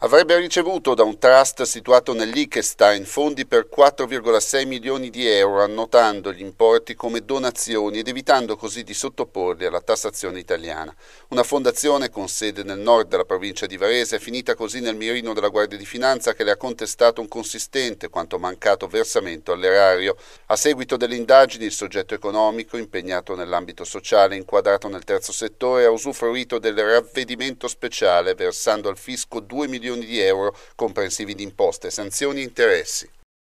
avrebbe ricevuto da un trust situato nell'Ichestein fondi per 4,6 milioni di euro, annotando gli importi come donazioni ed evitando così di sottoporli alla tassazione italiana. Una fondazione con sede nel nord della provincia di Varese è finita così nel mirino della Guardia di Finanza che le ha contestato un consistente quanto mancato versamento all'erario. A seguito delle indagini il soggetto economico impegnato nell'ambito sociale, inquadrato nel terzo settore, ha usufruito del ravvedimento speciale versando al fisco 2 milioni milioni di euro, comprensivi di imposte, sanzioni e interessi.